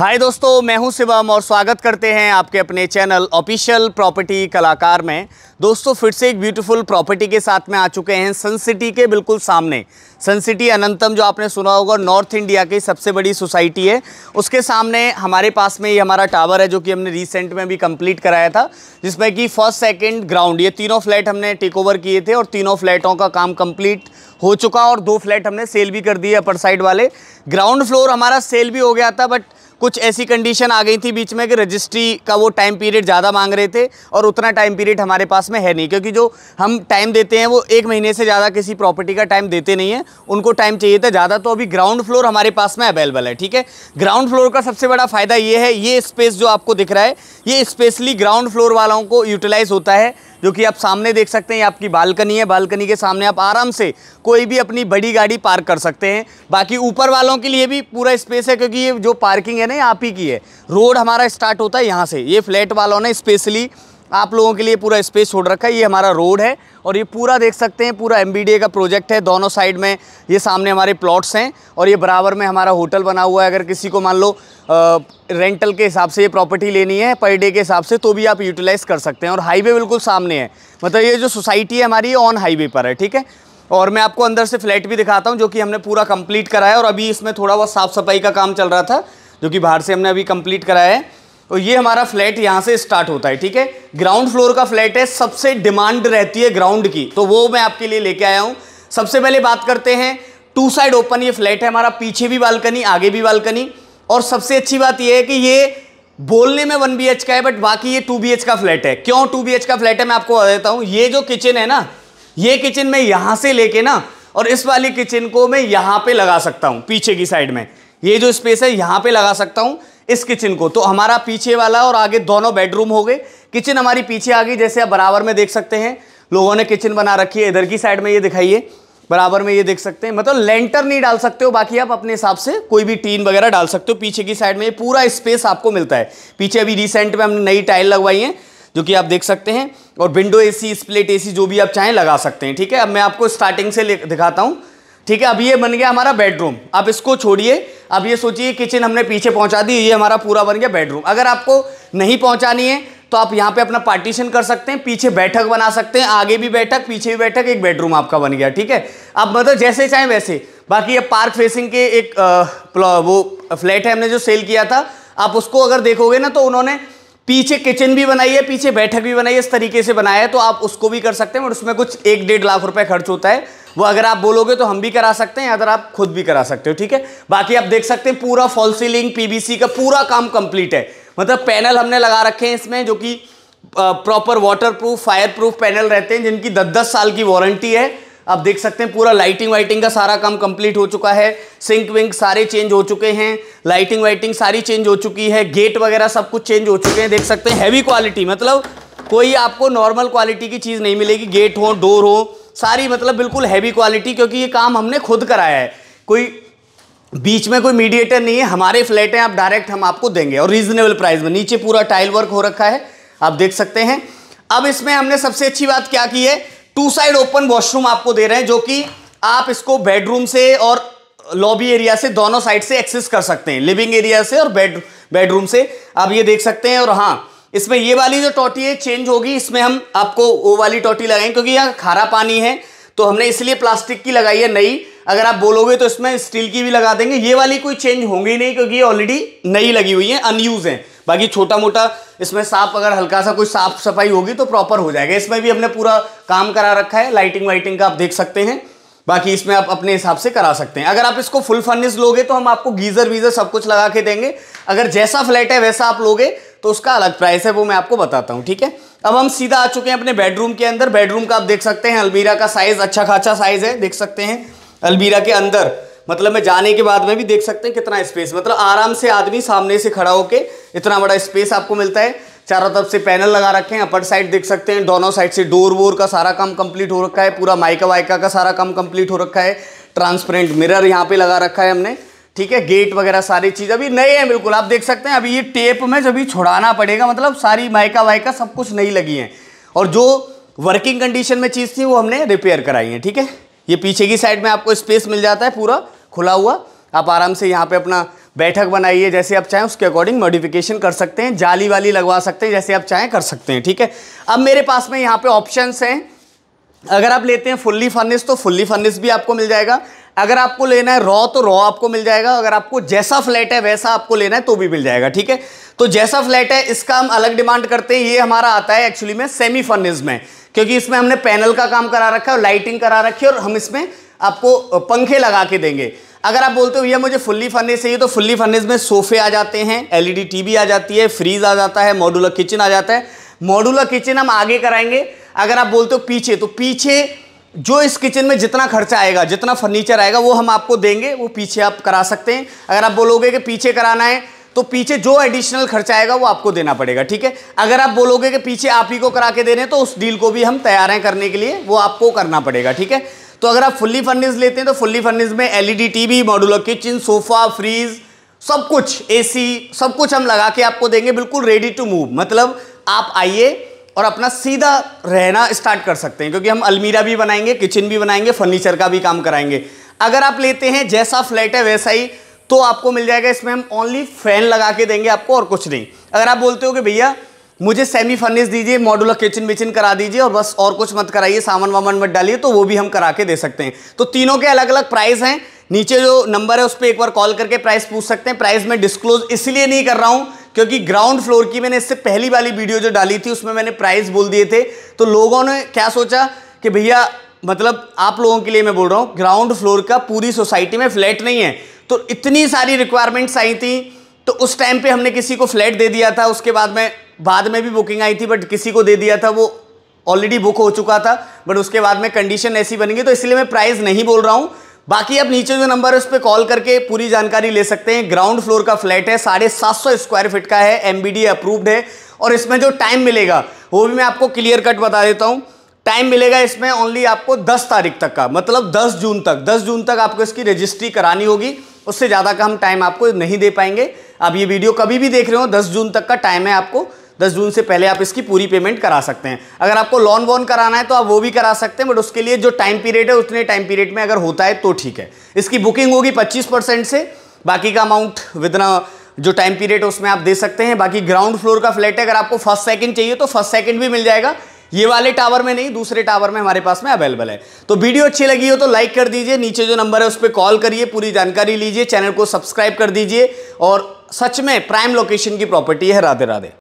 हाय दोस्तों मैं हूं शिवम और स्वागत करते हैं आपके अपने चैनल ऑफिशियल प्रॉपर्टी कलाकार में दोस्तों फिर से एक ब्यूटीफुल प्रॉपर्टी के साथ में आ चुके हैं सन सिटी के बिल्कुल सामने सन सिटी अनंतम जो आपने सुना होगा नॉर्थ इंडिया की सबसे बड़ी सोसाइटी है उसके सामने हमारे पास में ये हमारा टावर है जो कि हमने रिसेंट में भी कम्प्लीट कराया था जिसमें कि फर्स्ट सेकेंड ग्राउंड ये तीनों फ्लैट हमने टेक ओवर किए थे और तीनों फ्लैटों का काम कम्प्लीट हो चुका और दो फ्लैट हमने सेल भी कर दिए अपर साइड वाले ग्राउंड फ्लोर हमारा सेल भी हो गया था बट कुछ ऐसी कंडीशन आ गई थी बीच में कि रजिस्ट्री का वो टाइम पीरियड ज़्यादा मांग रहे थे और उतना टाइम पीरियड हमारे पास में है नहीं क्योंकि जो हम टाइम देते हैं वो एक महीने से ज़्यादा किसी प्रॉपर्टी का टाइम देते नहीं है उनको टाइम चाहिए था ज़्यादा तो अभी ग्राउंड फ्लोर हमारे पास में अवेलेबल है ठीक है ग्राउंड फ्लोर का सबसे बड़ा फ़ायदा ये है ये स्पेस जो आपको दिख रहा है ये स्पेशली ग्राउंड फ्लोर वालों को यूटिलाइज़ होता है जो कि आप सामने देख सकते हैं आपकी बालकनी है बालकनी के सामने आप आराम से कोई भी अपनी बड़ी गाड़ी पार्क कर सकते हैं बाकी ऊपर वालों वालों के लिए भी पूरा स्पेस है क्योंकि ये जो पार्किंग है ना आप ही की है रोड हमारा स्टार्ट होता है यहाँ से ये फ्लैट वालों ने स्पेशली आप लोगों के लिए पूरा स्पेस छोड़ रखा है ये हमारा रोड है और ये पूरा देख सकते हैं पूरा एम का प्रोजेक्ट है दोनों साइड में ये सामने हमारे प्लॉट्स हैं और ये बराबर में हमारा होटल बना हुआ है अगर किसी को मान लो आ, रेंटल के हिसाब से ये प्रॉपर्टी लेनी है पर डे के हिसाब से तो भी आप यूटिलाइज़ कर सकते हैं और हाईवे बिल्कुल सामने है मतलब ये जो सोसाइटी है हमारी ऑन हाईवे पर है ठीक है और मैं आपको अंदर से फ्लैट भी दिखाता हूँ जो कि हमने पूरा कंप्लीट कराया है और अभी इसमें थोड़ा बहुत साफ़ सफाई का काम चल रहा था जो कि बाहर से हमने अभी कंप्लीट कराया है और तो ये हमारा फ्लैट यहाँ से स्टार्ट होता है ठीक है ग्राउंड फ्लोर का फ्लैट है सबसे डिमांड रहती है ग्राउंड की तो वो मैं आपके लिए लेके आया हूँ सबसे पहले बात करते हैं टू साइड ओपन ये फ्लैट है हमारा पीछे भी बालकनी आगे भी बालकनी और सबसे अच्छी बात यह है कि ये बोलने में वन बी का है बट बाकी ये टू बी का फ्लैट है क्यों टू बी का फ्लैट है मैं आपको बता देता हूँ ये जो किचन है ना ये किचन में यहां से लेके ना और इस वाली किचन को मैं यहाँ पे लगा सकता हूँ पीछे की साइड में ये जो स्पेस है यहां पे लगा सकता हूं इस किचन को तो हमारा पीछे वाला और आगे दोनों बेडरूम हो गए किचन हमारी पीछे आ गई जैसे आप बराबर में देख सकते हैं लोगों ने किचन बना रखी है इधर की साइड में ये दिखाइए बराबर में ये देख सकते हैं मतलब लेंटर नहीं डाल सकते हो बाकी आप अपने हिसाब से कोई भी टीन वगैरह डाल सकते हो पीछे की साइड में ये पूरा स्पेस आपको मिलता है पीछे अभी रिसेंट में हमने नई टाइल लगवाई है जो कि आप देख सकते हैं और विंडो एसी स्प्लिट एसी जो भी आप चाहें लगा सकते हैं ठीक है अब मैं आपको स्टार्टिंग से दिखाता हूँ ठीक है अब ये बन गया हमारा बेडरूम आप इसको छोड़िए अब ये सोचिए किचन हमने पीछे पहुंचा दी ये हमारा पूरा बन गया बेडरूम अगर आपको नहीं पहुंचानी है तो आप यहाँ पे अपना पार्टीशन कर सकते हैं पीछे बैठक बना सकते हैं आगे भी बैठक पीछे भी बैठक एक बेडरूम आपका बन गया ठीक है आप मतलब जैसे चाहें वैसे बाकी ये पार्क फेसिंग के एक आ, वो फ्लैट है हमने जो सेल किया था आप उसको अगर देखोगे ना तो उन्होंने पीछे किचन भी बनाई है पीछे बैठक भी बनाई है इस तरीके से बनाया है तो आप उसको भी कर सकते हैं और उसमें कुछ एक डेढ़ लाख रुपए खर्च होता है वो अगर आप बोलोगे तो हम भी करा सकते हैं अगर तो आप खुद भी करा सकते हो ठीक है बाकी आप देख सकते हैं पूरा फॉल सीलिंग पीबीसी का पूरा काम कंप्लीट है मतलब पैनल हमने लगा रखे हैं इसमें जो कि proper water proof fire proof panel रहते हैं जिनकी दस दस साल की वारंटी है आप देख सकते हैं पूरा लाइटिंग वाइटिंग का सारा काम कंप्लीट हो चुका है सिंक विंक सारे चेंज हो चुके हैं लाइटिंग वाइटिंग सारी चेंज हो चुकी है गेट वगैरह सब कुछ चेंज हो चुके हैं देख सकते हैं हैवी क्वालिटी मतलब कोई आपको नॉर्मल क्वालिटी की चीज़ नहीं मिलेगी गेट हो डोर हो सारी मतलब बिल्कुल हैवी क्वालिटी क्योंकि ये काम हमने खुद कराया है कोई बीच में कोई मीडिएटर नहीं है हमारे फ्लैट हैं आप डायरेक्ट हम आपको देंगे और रीजनेबल प्राइस में नीचे पूरा टाइल वर्क हो रखा है आप देख सकते हैं अब इसमें हमने सबसे अच्छी बात क्या की है टू साइड ओपन वॉशरूम आपको दे रहे हैं जो कि आप इसको बेडरूम से और लॉबी एरिया से दोनों साइड से एक्सेस कर सकते हैं लिविंग एरिया से और बेड बेडरूम से आप ये देख सकते हैं और हाँ इसमें ये वाली जो टोटी है चेंज होगी इसमें हम आपको वो वाली टोटी लगाएंगे क्योंकि यहाँ खारा पानी है तो हमने इसलिए प्लास्टिक की लगाई है नई अगर आप बोलोगे तो इसमें स्टील की भी लगा देंगे ये वाली कोई चेंज होंगी नहीं क्योंकि ये ऑलरेडी नई लगी हुई है अनयूज है बाकी छोटा मोटा इसमें साफ अगर हल्का सा कोई साफ सफाई होगी तो प्रॉपर हो जाएगा इसमें भी हमने पूरा काम करा रखा है लाइटिंग वाइटिंग का आप देख सकते हैं बाकी इसमें आप अपने हिसाब से करा सकते हैं अगर आप इसको फुल फर्निश लोगे तो हम आपको गीजर वीजर सब कुछ लगा के देंगे अगर जैसा फ्लैट है वैसा आप लोगे तो उसका अलग प्राइस है वो मैं आपको बताता हूँ ठीक है अब हम सीधा आ चुके हैं अपने बेडरूम के अंदर बेडरूम का आप देख सकते हैं अलमीरा का साइज अच्छा खासा साइज है देख सकते हैं अलमीरा के अंदर मतलब मैं जाने के बाद में भी देख सकते हैं कितना स्पेस मतलब आराम से आदमी सामने से खड़ा होके इतना बड़ा स्पेस आपको मिलता है चारों तरफ से पैनल लगा रखे हैं अपर साइड देख सकते हैं दोनों साइड से डोर वोर का सारा काम कंप्लीट हो रखा है पूरा माइका वाइका का सारा काम कंप्लीट हो रखा है ट्रांसपेरेंट मिरर यहाँ पे लगा रखा है हमने ठीक है गेट वगैरह सारी चीज़ अभी नए हैं बिल्कुल आप देख सकते हैं अभी ये टेप में जब भी छुड़ाना पड़ेगा मतलब सारी माइका वाइका सब कुछ नई लगी हैं और जो वर्किंग कंडीशन में चीज़ थी वो हमने रिपेयर कराई है ठीक है ये पीछे की साइड में आपको स्पेस मिल जाता है पूरा खुला हुआ आप आराम से यहाँ पे अपना बैठक बनाइए जैसे आप चाहें उसके अकॉर्डिंग मॉडिफिकेशन कर सकते हैं जाली वाली लगवा सकते हैं जैसे आप चाहें कर सकते हैं ठीक है अब मेरे पास में यहाँ पे ऑप्शंस हैं अगर आप लेते हैं फुल्ली फर्निश तो फुल्ली फर्निश भी आपको मिल जाएगा अगर आपको लेना है रॉ तो रॉ आपको मिल जाएगा अगर आपको जैसा फ्लैट है वैसा आपको लेना है तो भी मिल जाएगा ठीक है तो जैसा फ्लैट है इसका हम अलग डिमांड करते हैं ये हमारा आता है एक्चुअली में सेमी फर्निश में क्योंकि इसमें हमने पैनल का काम करा रखा है लाइटिंग करा रखी है और हम इसमें आपको पंखे लगा के देंगे अगर आप बोलते हो भैया मुझे फुल्ली फर्नेस चाहिए तो फुल्ली फर्निश में सोफे आ जाते हैं एलईडी टीवी आ जाती है फ्रीज आ जाता है मॉडुलर किचन आ जाता है मॉडुलर किचन हम आगे कराएंगे अगर आप बोलते हो पीछे तो पीछे जो इस किचन में जितना खर्चा आएगा जितना फर्नीचर आएगा वो हम आपको देंगे वो पीछे आप करा सकते हैं अगर आप बोलोगे कि पीछे कराना है तो पीछे जो एडिशनल खर्चा आएगा वो आपको देना पड़ेगा ठीक है अगर आप बोलोगे कि पीछे आप ही को करा के दे रहे हैं तो उस डील को भी हम तैयार हैं करने के लिए वो आपको करना पड़ेगा ठीक है तो अगर आप फुल्ली फर्निश लेते हैं तो फुल्ली फर्निश में LED TV modular kitchen sofa fridge सब कुछ एसी सब कुछ हम लगा के आपको देंगे बिल्कुल रेडी टू मूव मतलब आप आइए और अपना सीधा रहना स्टार्ट कर सकते हैं क्योंकि हम अलमीरा भी बनाएंगे किचन भी बनाएंगे फर्नीचर का भी काम कराएंगे अगर आप लेते हैं जैसा फ्लैट है वैसा ही तो आपको मिल जाएगा इसमें हम ओनली फैन लगा के देंगे आपको और कुछ नहीं अगर आप बोलते हो कि भैया मुझे सेमी फर्निश दीजिए मॉडुलर किचन विचन करा दीजिए और बस और कुछ मत कराइए सामान वामान मत डालिए तो वो भी हम करा के दे सकते हैं तो तीनों के अलग अलग प्राइस हैं नीचे जो नंबर है उस पर एक बार कॉल करके प्राइस पूछ सकते हैं प्राइस मैं डिस्क्लोज इसलिए नहीं कर रहा हूँ क्योंकि ग्राउंड फ्लोर की मैंने इससे पहली वाली वीडियो जो डाली थी उसमें मैंने प्राइस बोल दिए थे तो लोगों ने क्या सोचा कि भैया मतलब आप लोगों के लिए मैं बोल रहा हूँ ग्राउंड फ्लोर का पूरी सोसाइटी में फ्लैट नहीं है तो इतनी सारी रिक्वायरमेंट्स आई थी तो उस टाइम पे हमने किसी को फ्लैट दे दिया था उसके बाद में बाद में भी बुकिंग आई थी बट किसी को दे दिया था वो ऑलरेडी बुक हो चुका था बट उसके बाद में कंडीशन ऐसी बनेगी तो इसलिए मैं प्राइस नहीं बोल रहा हूँ बाकी आप नीचे जो नंबर है उस पर कॉल करके पूरी जानकारी ले सकते हैं ग्राउंड फ्लोर का फ्लैट है साढ़े सात सौ स्क्वायर फिट का है डी अप्रूव्ड है और इसमें जो टाइम मिलेगा वो भी मैं आपको क्लियर कट बता देता हूँ टाइम मिलेगा इसमें ओनली आपको 10 तारीख तक का मतलब 10 जून तक 10 जून तक आपको इसकी रजिस्ट्री करानी होगी उससे ज़्यादा का हम टाइम आपको नहीं दे पाएंगे आप ये वीडियो कभी भी देख रहे हो दस जून तक का टाइम है आपको दस जून से पहले आप इसकी पूरी पेमेंट करा सकते हैं अगर आपको लोन वोन कराना है तो आप वो भी करा सकते हैं बट उसके लिए जो टाइम पीरियड है उतने टाइम पीरियड में अगर होता है तो ठीक है इसकी बुकिंग होगी पच्चीस परसेंट से बाकी का अमाउंट विदना जो टाइम पीरियड है उसमें आप दे सकते हैं बाकी ग्राउंड फ्लोर का फ्लैट है अगर आपको फर्स्ट सेकंड चाहिए तो फर्स्ट सेकंड भी मिल जाएगा ये वाले टावर में नहीं दूसरे टावर में हमारे पास में अवेलेबल है तो वीडियो अच्छी लगी हो तो लाइक कर दीजिए नीचे जो नंबर है उस पर कॉल करिए पूरी जानकारी लीजिए चैनल को सब्सक्राइब कर दीजिए और सच में प्राइम लोकेशन की प्रॉपर्टी है राधे राधे